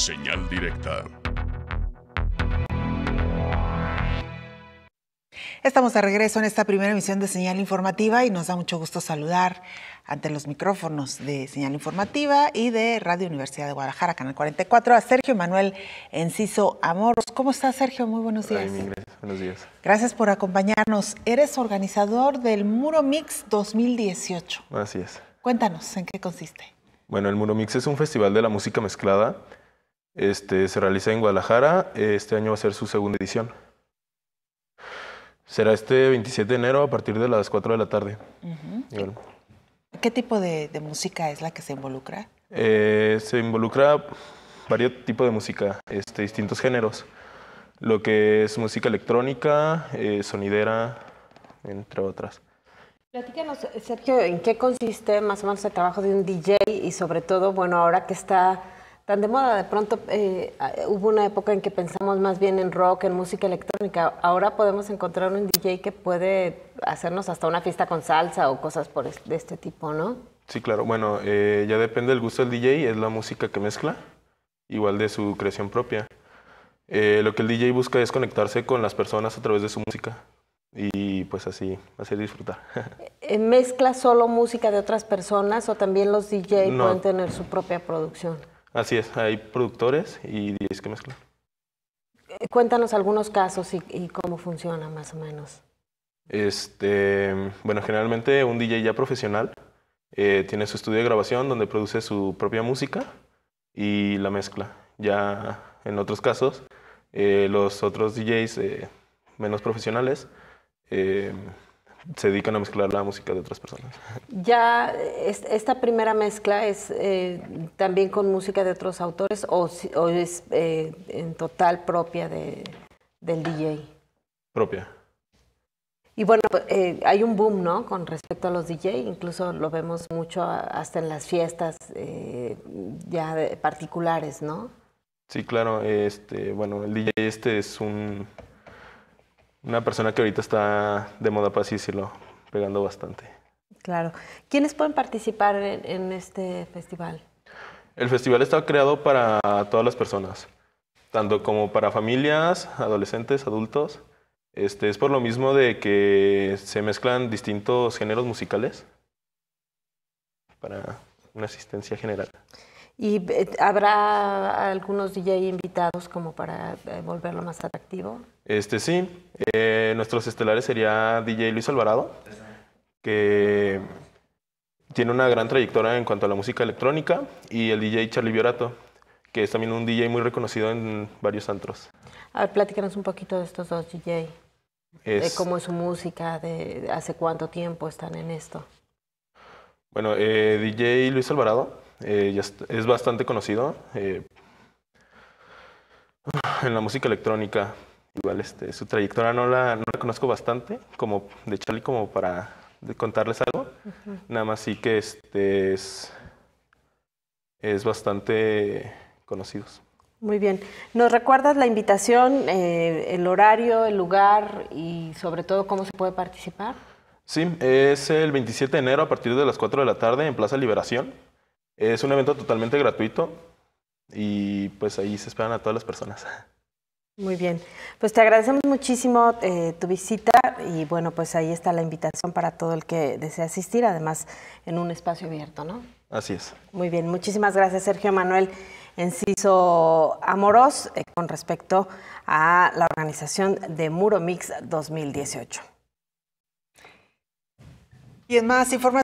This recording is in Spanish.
señal directa. Estamos de regreso en esta primera emisión de Señal Informativa y nos da mucho gusto saludar ante los micrófonos de Señal Informativa y de Radio Universidad de Guadalajara, Canal 44, a Sergio Manuel Enciso Amoros. ¿Cómo estás, Sergio? Muy buenos días. gracias. Buenos días. Gracias por acompañarnos. Eres organizador del Muro Mix 2018. Así es. Cuéntanos, ¿en qué consiste? Bueno, el Muro Mix es un festival de la música mezclada este, se realiza en Guadalajara. Este año va a ser su segunda edición. Será este 27 de enero a partir de las 4 de la tarde. ¿Qué tipo de, música es la que se involucra? Eh, se involucra varios tipos de música, este, distintos géneros. Lo que es música electrónica, eh, sonidera, entre otras. Platícanos, Sergio, ¿en qué consiste más o menos el trabajo de un DJ y sobre todo, bueno, ahora que está tan de moda. De pronto eh, hubo una época en que pensamos más bien en rock, en música electrónica. Ahora podemos encontrar un DJ que puede hacernos hasta una fiesta con salsa o cosas de este tipo, ¿no? Sí, claro. Bueno, eh, ya depende del gusto del DJ, es la música que mezcla, igual de su creación propia. Eh, lo que el DJ busca es conectarse con las personas a través de su música y pues así hacer disfrutar. ¿Mezcla solo música de otras personas o también los DJ pueden tener su propia producción? Así es, hay productores y DJs que mezclan. Eh, cuéntanos algunos casos y, cómo funciona más o menos. Este, bueno, generalmente un DJ ya profesional eh, tiene su estudio de grabación donde produce su propia música y la mezcla. Ya en otros casos, eh, los otros DJs menos profesionales se dedican a mezclar la música de otras personas. Ya esta primera mezcla es eh, también con música de otros autores o, o es eh, en total propia de, del DJ. Propia. Y bueno, eh, hay un boom, ¿no? Con respecto a los DJ, incluso lo vemos mucho hasta en las fiestas ya particulares, ¿no? Sí, claro. Este, bueno, el DJ este es un una persona que ahorita está de moda, para sí lo pegando bastante. Claro. ¿Quiénes pueden participar en, en, este festival? El festival está creado para todas las personas, tanto como para familias, adolescentes, adultos. Este, es por lo mismo de que se mezclan distintos géneros musicales para una asistencia general. ¿Y eh, habrá algunos DJ invitados como para eh, volverlo más atractivo? Este sí, eh, nuestros estelares sería DJ Luis Alvarado, que tiene una gran trayectoria en cuanto a la música electrónica, y el DJ Charlie Viorato, que es también un DJ muy reconocido en varios antros. A ver, platícanos un poquito de estos dos DJ. cómo es su música, de hace cuánto tiempo están en esto. Bueno, eh, DJ Luis Alvarado eh, es bastante conocido eh, en la música electrónica. Igual este, su trayectoria no la, no conozco bastante, como de Charlie, como para contarles algo. Nada más sí que este es, es bastante conocidos. Muy bien. ¿Nos recuerdas la invitación, eh, el horario, el lugar y sobre todo cómo se puede participar? Sí, es el 27 de enero a partir de las 4 de la tarde en Plaza Liberación. Es un evento totalmente gratuito y pues ahí se esperan a todas las personas. Muy bien, pues te agradecemos muchísimo eh, tu visita y bueno, pues ahí está la invitación para todo el que desea asistir, además en un espacio abierto, ¿no? Así es. Muy bien, muchísimas gracias Sergio Manuel Enciso Amorós eh, con respecto a la organización de Muro Mix 2018. Y es más información.